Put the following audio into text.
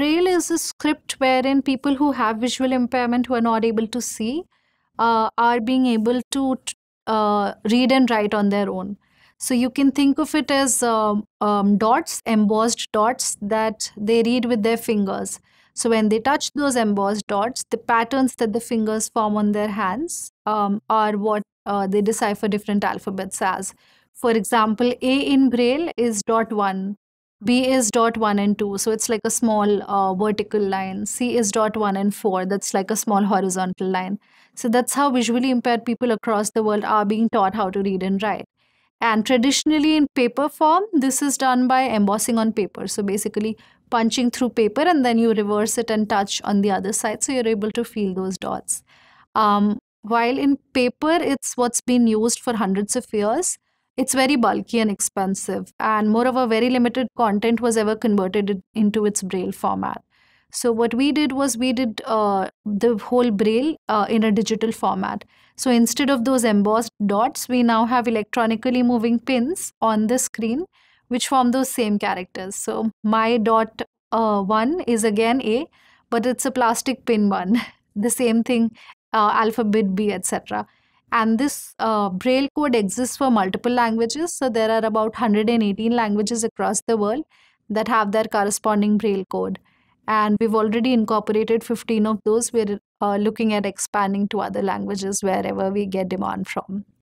braille is a script wherein people who have visual impairment who are not able to see uh, are being able to uh, read and write on their own so you can think of it as um, um, dots embossed dots that they read with their fingers so when they touch those embossed dots the patterns that the fingers form on their hands um, are what uh, they decipher different alphabets as for example a in braille is dot 1 B is dot 1 and 2, so it's like a small uh, vertical line. C is dot 1 and 4, that's like a small horizontal line. So that's how visually impaired people across the world are being taught how to read and write. And traditionally in paper form, this is done by embossing on paper. So basically punching through paper and then you reverse it and touch on the other side so you're able to feel those dots. Um, while in paper, it's what's been used for hundreds of years. It's very bulky and expensive, and moreover, very limited content was ever converted into its braille format. So what we did was we did uh, the whole braille uh, in a digital format. So instead of those embossed dots, we now have electronically moving pins on the screen, which form those same characters. So my dot uh, one is again A, but it's a plastic pin one. the same thing, uh, alphabet B, etc and this uh, braille code exists for multiple languages so there are about 118 languages across the world that have their corresponding braille code and we've already incorporated 15 of those we're uh, looking at expanding to other languages wherever we get demand from